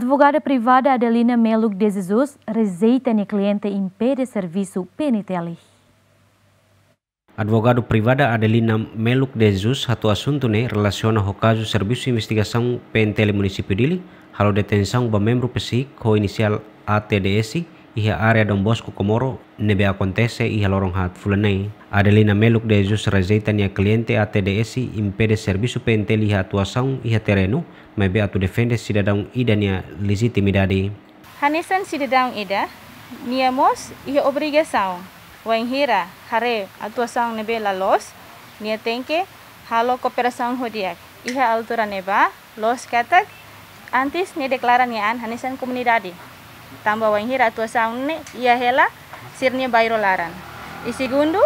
Advogada privada Adelina Meluk de Jesus rejeita ne cliente impede serviço peniteli. Advogado privada Adelina Meluk de Jesus hatu assunto ne relaciona ho caso Serviço e de Investigação Peniteli Município Dili, halo detenção ba membro PSIC com inicial ATDSI, iha area Don Bosco komoro nebe akontese iha lorong hat fulanei. Adelina Meluk de Jesus Rezeitan ya kliente ATDS impede serviço pentel iha atuação iha terenu, mebe atu defende cidadão ida nia legitimidade. Hanesan cidadão ida, nia mos iha wain hira hare atuação nebe lalos, nia tenke halo cooperação hodiak. Iha altura neba, los katak, antis nia declara an hanesan komunidadi. Tambah wanghira tua saunne ia hela sirnya bayro laran isi gundu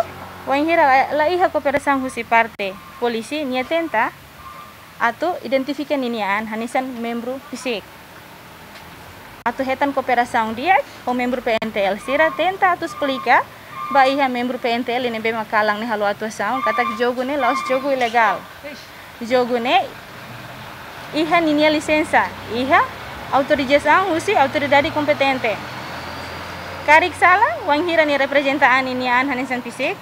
wanghira la iha kooperasang husi parte polisi nia tenta atau identifikan nian hanisan membru fisik atau hetan kooperasang dia o membru PNTL sira tenta atau explica iha membru PNTL ini bema kalang nih halu saung kata jogu ne laos jogu ilegal jogu ne Iha ninia lisensa, Iha ang usi autoridade competente. Karik sala hira ni representaan ini an hanesan fisik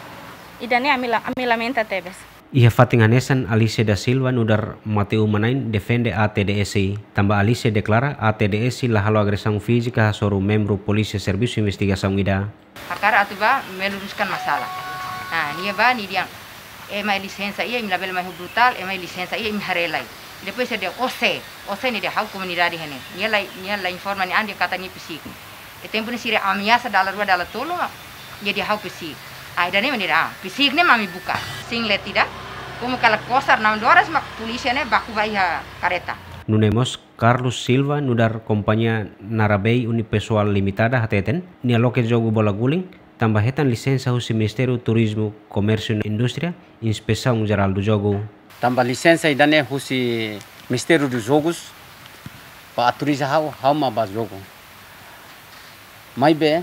idane amila amilamenta tebes. Ia Hanesan, Alice da Silva nudar Mateu Manain defende ATDSI Tamba Alice deklara ATDSI lah la halo agresang física a soro membro polícia serviço investigação ida. Akara atuba meluruskan masalah. Nah, nia ba ni dia. Ema eh, lisensa emai iya, label mahu brutal, ema eh, lisensa emai iya, harelai. Depois dia ose, ose ni dia hau comunidade hene. Nia la nia la informa ni andi kata ni pisik. E tempo ni sire ameaça da rua da tolo, nia dia hau pisik. Ai dane ni dia, ah, pisik ni mami buka. Sing le tidak, como kala kosar nam doras mak polícia ne baku vai ha careta. Nunemos Carlos Silva nudar compañía Narabei Unipessoal Limitada hateten, nia loke jogu bola guling, tambahetan lisensi husi Ministeru Turismo, Komersi Industria Inspesa inspeção du jogo Tambah lisensi e husi misteri dos jogus pa aturizar how, hau ma ba jogo. Mai be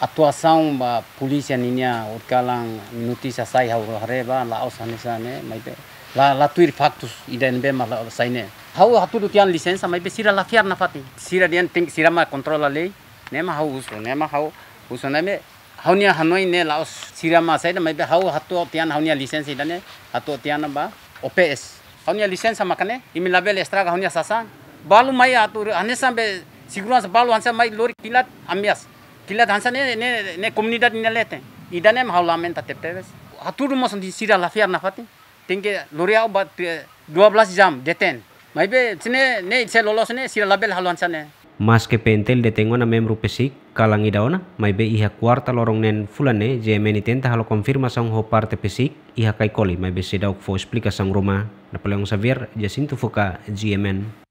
atuação ba polícia ninya utkalang notícia sai hau reba la osane sane mai be la la tuir factus idan be ma la sai hau hatu du tian licença mai be sira la fiar na fati. Sira dian tem sira ma controla lei. Nema hau uso, nema hau uso neme haunya hanoi ne laos sirama sai mai be hau hatu tian haunya lisensi idane hatu tian ba ops haunya lisensi sama kane imi label extra haunya sasa balu mai atu hanesa be sa balu hansa mai lori kilat ambias, kilat ansa ne ne ne komunidad ne lete idane ma haulamen ta teptebes hatu rumo di sira lafiar nafati tingke lori au bat 12 jam deten mai be sine ne se lolos ne sira label haluan ne mas ke pentel de na membro pesik kalangi daona, mai be iha kuarta lorong nen fulane je meni tenta halo konfirma sang ho parte pesik iha kai koli mai be sedauk fo explica sang roma Napoleon Xavier Jacinto Foka, GMN